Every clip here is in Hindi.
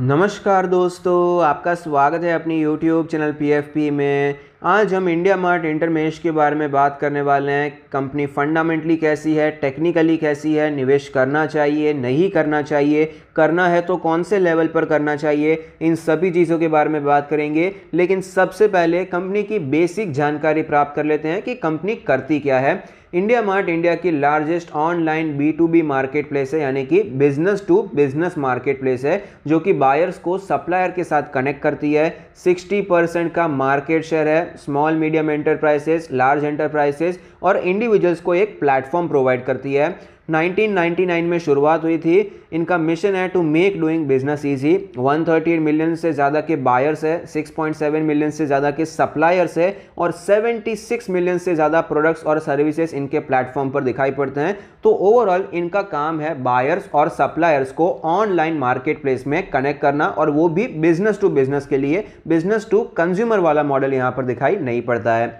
नमस्कार दोस्तों आपका स्वागत है अपनी YouTube चैनल पी में आज हम इंडिया मार्ट इंटरमेश के बारे में बात करने वाले हैं कंपनी फंडामेंटली कैसी है टेक्निकली कैसी है निवेश करना चाहिए नहीं करना चाहिए करना है तो कौन से लेवल पर करना चाहिए इन सभी चीज़ों के बारे में बात करेंगे लेकिन सबसे पहले कंपनी की बेसिक जानकारी प्राप्त कर लेते हैं कि कंपनी करती क्या है इंडिया मार्ट इंडिया की largest online B to B market place है यानी कि business to business market place है जो कि बायर्स को सप्लायर के साथ कनेक्ट करती है 60 परसेंट का मार्केट शेयर है small medium enterprises large enterprises और इंडिविजुअल्स को एक प्लेटफॉर्म प्रोवाइड करती है 1999 में शुरुआत हुई थी इनका मिशन है to make doing business easy 138 million से ज़्यादा के बायर्स है 6.7 मिलियन से ज़्यादा के सप्लायर्स है और 76 मिलियन से ज़्यादा प्रोडक्ट्स और सर्विसेज इनके प्लेटफॉर्म पर दिखाई पड़ते हैं तो ओवरऑल इनका काम है बायर्स और सप्लायर्स को ऑनलाइन मार्केट प्लेस में कनेक्ट करना और वो भी बिजनेस टू बिजनेस के लिए बिजनेस टू कंज्यूमर वाला मॉडल यहाँ पर दिखाई नहीं पड़ता है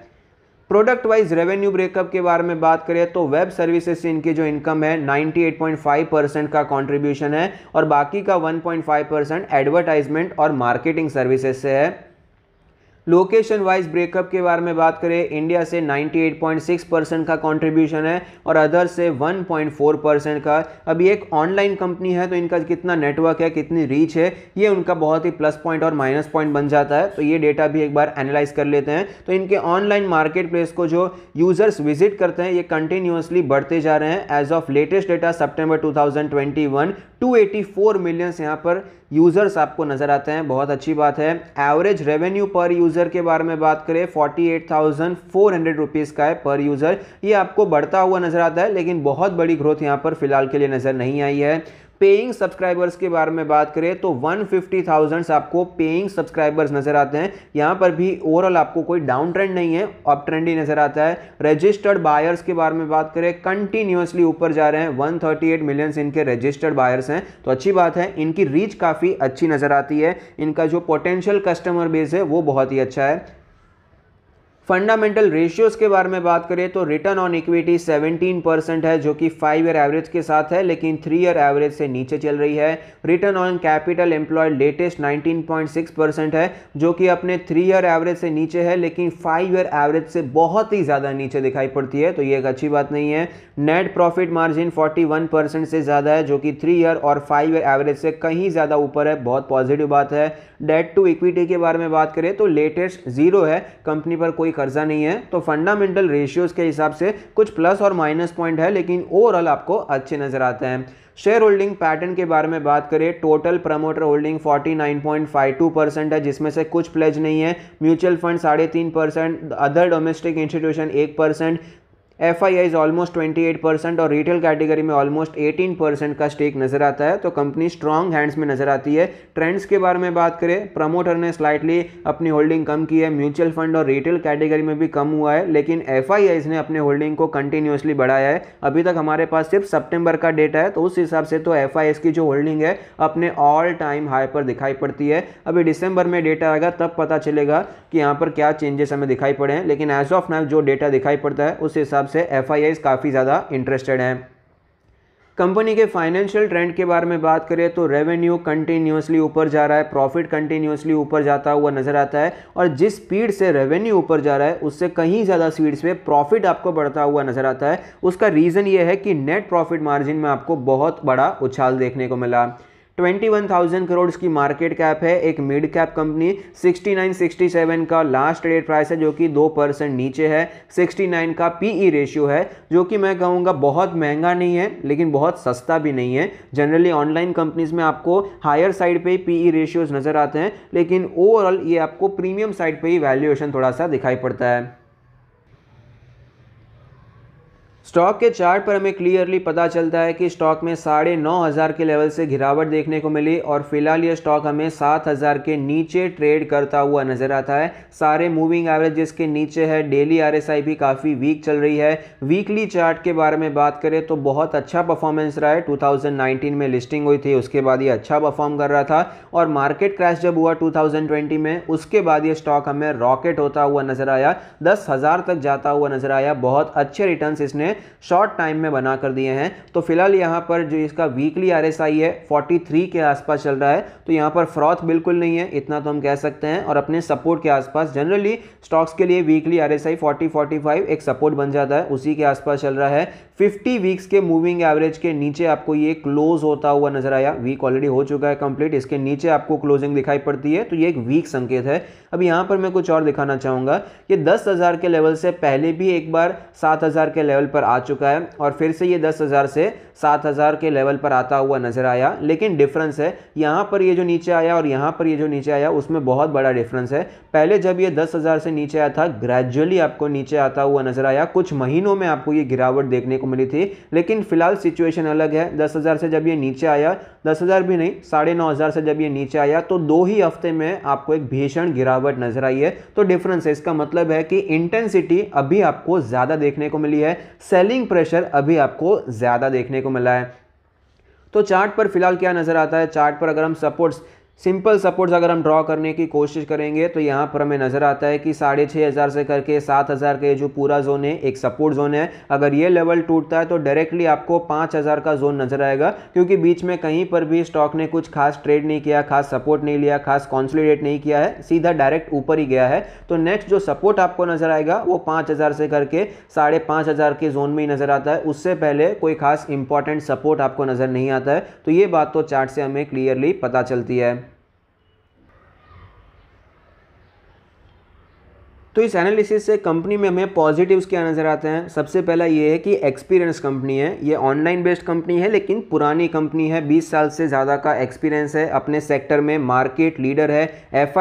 प्रोडक्ट वाइज रेवेन्यू ब्रेकअप के बारे में बात करें तो वेब सर्विसेज से इनकी जो इनकम है 98.5 परसेंट का कंट्रीब्यूशन है और बाकी का 1.5 परसेंट एडवर्टाइजमेंट और मार्केटिंग सर्विसेज से है लोकेशन वाइज ब्रेकअप के बारे में बात करें इंडिया से 98.6 परसेंट का कंट्रीब्यूशन है और अदर से 1.4 परसेंट का अभी एक ऑनलाइन कंपनी है तो इनका कितना नेटवर्क है कितनी रीच है ये उनका बहुत ही प्लस पॉइंट और माइनस पॉइंट बन जाता है तो ये डेटा भी एक बार एनालाइज कर लेते हैं तो इनके ऑनलाइन मार्केट प्लेस को जो यूजर्स विजिट करते हैं ये कंटिन्यूसली बढ़ते जा रहे हैं as of latest data September two 284 millions यहाँ पर यूजर्स आपको नजर आते हैं बहुत अच्छी बात है average revenue per user user के बारे में बात करें forty eight thousand four hundred rupees का है पर यूज़र ये आपको बढ़ता हुआ नज़र आता है लेकिन बहुत बड़ी ग्रोथ यहाँ पर फिलहाल के लिए नज़र नहीं आई है पेइंग सब्सक्राइबर्स के बारे में बात करें तो 150,000 आपको पेइंग सब्सक्राइबर्स नजर आते हैं यहाँ पर भी ओवरऑल आपको कोई डाउन ट्रेंड नहीं है अप ट्रेंड ही नजर आता है रजिस्टर्ड बायर्स के बारे में बात करें कंटिन्यूसली ऊपर जा रहे हैं 138 थर्टी मिलियंस इनके रजिस्टर्ड बायर्स हैं तो अच्छी बात है इनकी रीच काफ़ी अच्छी नजर आती है इनका जो पोटेंशियल कस्टमर बेस है वो बहुत ही अच्छा है फंडामेंटल रेशियोज के बारे में बात करें तो रिटर्न ऑन इक्विटी 17 परसेंट है जो कि फाइव ईयर एवरेज के साथ है लेकिन थ्री ईयर एवरेज से नीचे चल रही है return on capital employed latest 19.6 percent है जो कि अपने थ्री ईयर एवरेज से नीचे है लेकिन फाइव ईयर एवरेज से बहुत ही ज़्यादा नीचे दिखाई पड़ती है तो ये एक अच्छी बात नहीं है net profit margin forty percent से ज़्यादा है जो कि थ्री ईयर और फाइव ईयर एवरेज से कहीं ज़्यादा ऊपर है बहुत पॉजिटिव बात है डेट टू इक्विटी के बारे में बात करें तो लेटेस्ट जीरो है कंपनी पर कोई कर्जा नहीं है तो फंडामेंटल रेशियोज के हिसाब से कुछ प्लस और माइनस पॉइंट है लेकिन ओवरऑल आपको अच्छे नजर आते हैं शेयर होल्डिंग पैटर्न के बारे में बात करें टोटल प्रमोटर होल्डिंग 49.52 परसेंट है जिसमें से कुछ प्लेज नहीं है म्यूचुअल फंड साढ़े तीन परसेंट अदर डोमेस्टिक इंस्टीट्यूशन एक percent FIIs almost twenty eight percent और रिटेल कैटेगरी में ऑलमोस्ट एटीन परसेंट का स्टेक नजर आता है तो कंपनी स्ट्रॉन्ग हैंड्स में नजर आती है ट्रेंड्स के बारे में बात करें प्रमोटर ने स्लाइटली अपनी होल्डिंग कम की है म्यूचुअल फंड और रिटेल कैटेगरी में भी कम हुआ है लेकिन एफ आई आईज ने अपने होल्डिंग को कंटिन्यूसली बढ़ाया है अभी तक हमारे पास सिर्फ सेप्टेम्बर का डेटा है तो उस हिसाब से तो एफ आई एस की जो होल्डिंग है अपने ऑल टाइम हाई पर दिखाई पड़ती है अभी डिसम्बर में डेटा आएगा तब पता चलेगा कि यहाँ पर क्या चेंजेस हमें दिखाई पड़े हैं लेकिन एज ऑफ नाउ जो डेटा दिखाई पड़ता है उस हिसाब हिसाब से एफ काफ़ी ज़्यादा इंटरेस्टेड हैं कंपनी के फाइनेंशियल ट्रेंड के बारे में बात करें तो रेवेन्यू कंटिन्यूसली ऊपर जा रहा है प्रॉफिट कंटिन्यूसली ऊपर जाता हुआ नज़र आता है और जिस स्पीड से रेवेन्यू ऊपर जा रहा है उससे कहीं ज़्यादा स्पीड से प्रॉफिट आपको बढ़ता हुआ नज़र आता है उसका रीज़न ये है कि नेट प्रॉफिट मार्जिन में आपको बहुत बड़ा उछाल देखने को मिला 21,000 करोड़ की मार्केट कैप है एक मिड कैप कंपनी 6967 का लास्ट ट्रेड प्राइस है जो कि दो परसेंट नीचे है 69 का पीई रेशियो है जो कि मैं कहूँगा बहुत महंगा नहीं है लेकिन बहुत सस्ता भी नहीं है जनरली ऑनलाइन कंपनीज में आपको हायर साइड पे पीई रेशियोज नज़र आते हैं लेकिन ओवरऑल ये आपको प्रीमियम साइड पे ही वैल्यूएशन थोड़ा सा दिखाई पड़ता है स्टॉक के चार्ट पर हमें क्लियरली पता चलता है कि स्टॉक में साढ़े नौ हज़ार के लेवल से गिरावट देखने को मिली और फिलहाल ये स्टॉक हमें सात हज़ार के नीचे ट्रेड करता हुआ नज़र आता है सारे मूविंग एवरेज जिसके नीचे है डेली आरएसआई भी काफ़ी वीक चल रही है वीकली चार्ट के बारे में बात करें तो बहुत अच्छा परफॉर्मेंस रहा है टू में लिस्टिंग हुई थी उसके बाद ये अच्छा परफॉर्म कर रहा था और मार्केट क्रैश जब हुआ टू में उसके बाद ये स्टॉक हमें रॉकेट होता हुआ नज़र आया दस तक जाता हुआ नज़र आया बहुत अच्छे रिटर्न इसने शॉर्ट टाइम में बना कर दिए हैं तो फिलहाल यहाँ पर जो इसका वीकली आर है 43 के आसपास चल रहा है तो यहाँ पर फ्रॉथ बिल्कुल नहीं है इतना तो हम कह सकते हैं और अपने सपोर्ट के आसपास जनरली स्टॉक्स के लिए वीकली आर एस आई एक सपोर्ट बन जाता है उसी के आसपास चल रहा है फिफ्टी वीक्स के मूविंग एवरेज के नीचे आपको ये क्लोज होता हुआ नजर आया वीक ऑलरेडी हो चुका है कंप्लीट इसके नीचे आपको क्लोजिंग दिखाई पड़ती है तो ये एक वीक संकेत है अब यहाँ पर मैं कुछ और दिखाना चाहूँगा ये दस हज़ार के लेवल से पहले भी एक बार सात हज़ार के लेवल पर आ चुका है और फिर से ये दस हज़ार से सात हज़ार के लेवल पर आता हुआ नज़र आया लेकिन डिफरेंस है यहाँ पर ये जो नीचे आया और यहाँ पर ये जो नीचे आया उसमें बहुत बड़ा डिफरेंस है पहले जब ये दस हज़ार से नीचे आया था ग्रेजुअली आपको नीचे आता हुआ नज़र आया कुछ महीनों में आपको ये गिरावट देखने को मिली थी लेकिन फिलहाल सिचुएशन अलग है दस से जब ये नीचे आया दस भी नहीं साढ़े से जब ये नीचे आया तो दो ही हफ्ते में आपको एक भीषण गिरावट नज़र आई है तो डिफरेंस है इसका मतलब है कि इंटेंसिटी अभी आपको ज़्यादा देखने को मिली है सेलिंग प्रेशर अभी आपको ज़्यादा देखने को मिला है तो चार्ट पर फिलहाल क्या नज़र आता है चार्ट पर अगर हम सपोर्ट्स सिंपल सपोर्ट्स अगर हम ड्रॉ करने की कोशिश करेंगे तो यहाँ पर हमें नज़र आता है कि साढ़े छः हज़ार से करके सात हज़ार के जो पूरा जोन है एक सपोर्ट जोन है अगर ये लेवल टूटता है तो डायरेक्टली आपको पाँच हज़ार का जोन नज़र आएगा क्योंकि बीच में कहीं पर भी स्टॉक ने कुछ खास ट्रेड नहीं किया खास सपोर्ट नहीं लिया खास कॉन्सोलीडेट नहीं किया है सीधा डायरेक्ट ऊपर ही गया है तो नेक्स्ट जो सपोर्ट आपको नज़र आएगा वो पाँच हज़ार से करके साढ़े पाँच हज़ार के जोन में ही नज़र आता है उससे पहले कोई खास इंपॉर्टेंट सपोर्ट आपको नज़र नहीं आता है तो ये बात तो चार्ट से हमें क्लियरली पता चलती है तो इस एनालिसिस से कंपनी में हमें पॉजिटिव्स क्या नज़र आते हैं सबसे पहला ये है कि एक्सपीरियंस कंपनी है ये ऑनलाइन बेस्ड कंपनी है लेकिन पुरानी कंपनी है 20 साल से ज़्यादा का एक्सपीरियंस है अपने सेक्टर में मार्केट लीडर है एफ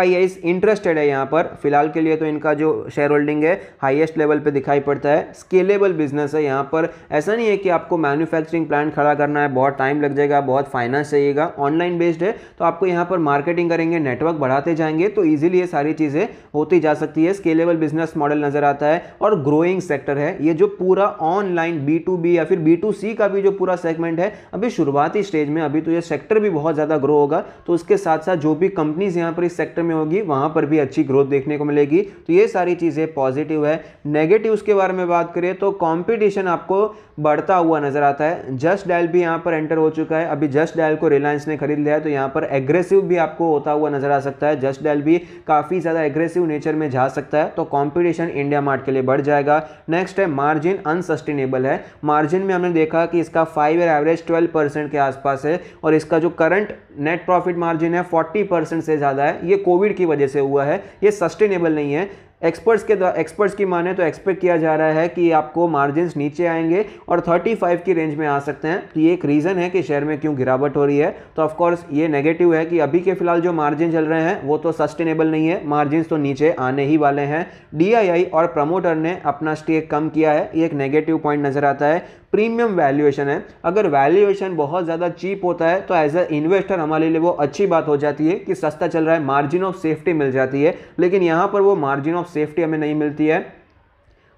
इंटरेस्टेड है यहाँ पर फिलहाल के लिए तो इनका जो शेयर होल्डिंग है हाइएस्ट लेवल पर दिखाई पड़ता है स्केलेबल बिजनेस है यहाँ पर ऐसा नहीं है कि आपको मैन्युफैक्चरिंग प्लांट खड़ा करना है बहुत टाइम लग जाएगा बहुत फाइनेंस चाहिएगा ऑनलाइन बेस्ड है तो आपको यहाँ पर मार्केटिंग करेंगे नेटवर्क बढ़ाते जाएंगे तो ईजिली ये सारी चीज़ें होती जा सकती है स्केलेबल सस्टेनेबल बिजनेस मॉडल नज़र आता है और ग्रोइंग सेक्टर है ये जो पूरा ऑनलाइन बी टू बी या फिर बी टू सी का भी जो पूरा सेगमेंट है अभी शुरुआती स्टेज में अभी तो ये सेक्टर भी बहुत ज़्यादा ग्रो होगा तो उसके साथ साथ जो भी कंपनीज यहाँ पर इस सेक्टर में होगी वहाँ पर भी अच्छी ग्रोथ देखने को मिलेगी तो ये सारी चीज़ें पॉजिटिव है नेगेटिव के बारे में बात करें तो कॉम्पिटिशन आपको बढ़ता हुआ नज़र आता है जस्ट डायल भी यहाँ पर एंटर हो चुका है अभी जस्ट डायल को रिलायंस ने खरीद लिया है तो यहाँ पर एग्रेसिव भी आपको होता हुआ नज़र आ सकता है जस्ट डायल भी काफ़ी ज़्यादा एग्रेसिव नेचर में जा सकता है तो कॉम्पिटिशन इंडिया मार्ट के लिए बढ़ जाएगा नेक्स्ट है मार्जिन अनसस्टेनेबल है मार्जिन में हमने देखा कि इसका five year average twelve percent के आसपास है और इसका जो करंट नेट प्रॉफिट मार्जिन है फोर्टी परसेंट से ज़्यादा है ये कोविड की वजह से हुआ है ये सस्टेनेबल नहीं है एक्सपर्ट्स के एक्सपर्ट्स की माने तो एक्सपेक्ट किया जा रहा है कि आपको मार्जिन नीचे आएंगे और 35 की रेंज में आ सकते हैं तो ये एक रीज़न है कि शेयर में क्यों गिरावट हो रही है तो ऑफकोर्स ये नेगेटिव है कि अभी के फिलहाल जो मार्जिन चल रहे हैं वो तो सस्टेनेबल नहीं है मार्जिन तो नीचे आने ही वाले हैं डी और प्रमोटर ने अपना स्टेक कम किया है ये एक नेगेटिव पॉइंट नज़र आता है प्रीमियम वैल्यूएशन है अगर वैल्यूएशन बहुत ज़्यादा चीप होता है तो एज अ इन्वेस्टर हमारे लिए वो अच्छी बात हो जाती है कि सस्ता चल रहा है मार्जिन ऑफ सेफ्टी मिल जाती है लेकिन यहाँ पर वो मार्जिन ऑफ सेफ्टी हमें नहीं मिलती है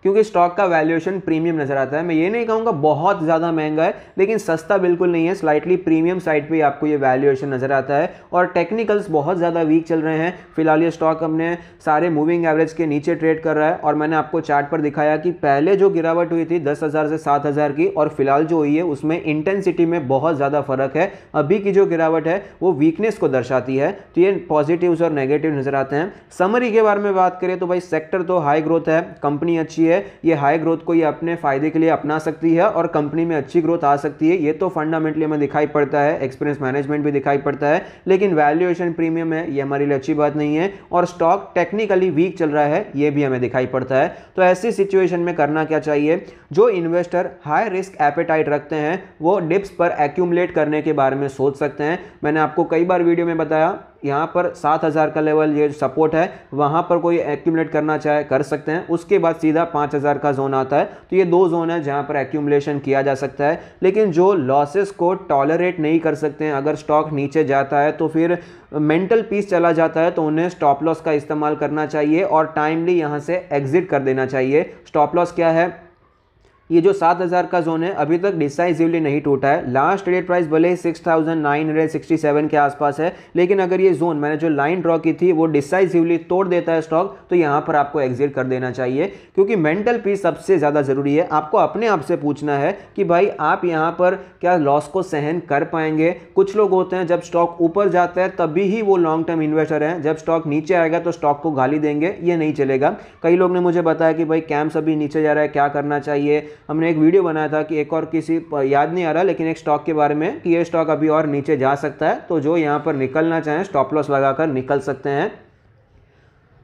क्योंकि स्टॉक का वैल्यूएशन प्रीमियम नज़र आता है मैं ये नहीं कहूँगा बहुत ज़्यादा महंगा है लेकिन सस्ता बिल्कुल नहीं है स्लाइटली प्रीमियम साइड पे आपको ये वैल्यूएशन नज़र आता है और टेक्निकल्स बहुत ज़्यादा वीक चल रहे हैं फिलहाल ये स्टॉक हमने सारे मूविंग एवरेज के नीचे ट्रेड कर रहा है और मैंने आपको चार्ट पर दिखाया कि पहले जो गिरावट हुई थी दस से सात की और फिलहाल जो हुई है उसमें इंटेंसिटी में बहुत ज़्यादा फ़र्क है अभी की जो गिरावट है वो वीकनेस को दर्शाती है तो ये पॉजिटिव और नेगेटिव नज़र आते हैं समरी के बारे में बात करें तो भाई सेक्टर तो हाई ग्रोथ है कंपनी अच्छी है सकती है ये हाई ग्रोथ को ये अपने फ़ायदे के लिए अपना सकती है और कंपनी में अच्छी ग्रोथ आ सकती है ये तो फंडामेंटली हमें दिखाई पड़ता है एक्सपीरियंस मैनेजमेंट भी दिखाई पड़ता है लेकिन वैल्यूएशन प्रीमियम है ये हमारे लिए अच्छी बात नहीं है और स्टॉक टेक्निकली वीक चल रहा है ये भी हमें दिखाई पड़ता है तो ऐसी सिचुएशन में करना क्या चाहिए जो इन्वेस्टर हाई रिस्क एपेटाइट रखते हैं वो डिप्स पर एक्यूमलेट करने के बारे में सोच सकते हैं मैंने आपको कई बार वीडियो में बताया यहाँ पर सात हज़ार का लेवल ये सपोर्ट है वहाँ पर कोई एक्यूमलेट करना चाहे कर सकते हैं उसके बाद सीधा पाँच हज़ार का जोन आता है तो ये दो जोन है जहाँ पर एक्यूमलेशन किया जा सकता है लेकिन जो लॉसेस को टॉलरेट नहीं कर सकते हैं अगर स्टॉक नीचे जाता है तो फिर मेंटल पीस चला जाता है तो उन्हें स्टॉप लॉस का इस्तेमाल करना चाहिए और टाइमली यहाँ से एग्ज़िट कर देना चाहिए स्टॉप लॉस क्या है ये जो सात हज़ार का जोन है अभी तक डिसाइजिवली नहीं टूटा है लास्ट ट्रेडेड प्राइस भले ही six thousand nine hundred sixty seven के आसपास है लेकिन अगर ये जोन मैंने जो लाइन ड्रॉ की थी वो डिसाइजिवली तोड़ देता है स्टॉक तो यहाँ पर आपको एग्जिट कर देना चाहिए क्योंकि मेंटल पीस सबसे ज़्यादा ज़रूरी है आपको अपने आप से पूछना है कि भाई आप यहाँ पर क्या लॉस को सहन कर पाएंगे कुछ लोग होते हैं जब स्टॉक ऊपर जाता है तभी ही वो लॉन्ग टर्म इन्वेस्टर हैं जब स्टॉक नीचे आएगा तो स्टॉक को गाली देंगे ये नहीं चलेगा कई लोग ने मुझे बताया कि भाई कैम्स अभी नीचे जा रहा है क्या करना चाहिए हमने एक वीडियो बनाया था कि एक और किसी याद नहीं आ रहा लेकिन एक स्टॉक के बारे में कि ये स्टॉक अभी और नीचे जा सकता है तो जो यहाँ पर निकलना चाहें स्टॉप लॉस लगाकर निकल सकते हैं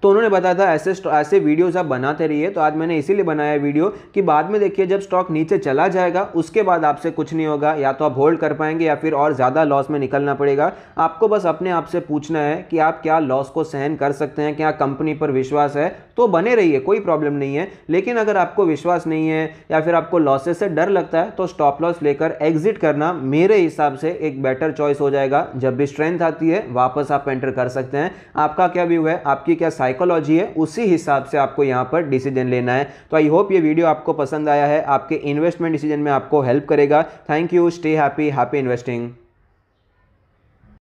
तो उन्होंने बताया था ऐसे ऐसे वीडियोज़ आप बनाते रहिए तो आज मैंने इसीलिए बनाया वीडियो कि बाद में देखिए जब स्टॉक नीचे चला जाएगा उसके बाद आपसे कुछ नहीं होगा या तो आप होल्ड कर पाएंगे या फिर और ज़्यादा लॉस में निकलना पड़ेगा आपको बस अपने आप से पूछना है कि आप क्या लॉस को सहन कर सकते हैं क्या कंपनी पर विश्वास है तो बने रहिए कोई प्रॉब्लम नहीं है लेकिन अगर आपको विश्वास नहीं है या फिर आपको लॉसेस से डर लगता है तो स्टॉप लॉस लेकर एग्जिट करना मेरे हिसाब से एक बेटर चॉइस हो जाएगा जब भी स्ट्रेंथ आती है वापस आप एंटर कर सकते हैं आपका क्या व्यू है आपकी क्या साइकिल साइकोलॉजी है उसी हिसाब से आपको यहाँ पर डिसीजन लेना है तो आई होप ये वीडियो आपको पसंद आया है आपके इन्वेस्टमेंट डिसीजन में आपको हेल्प करेगा thank you stay happy happy investing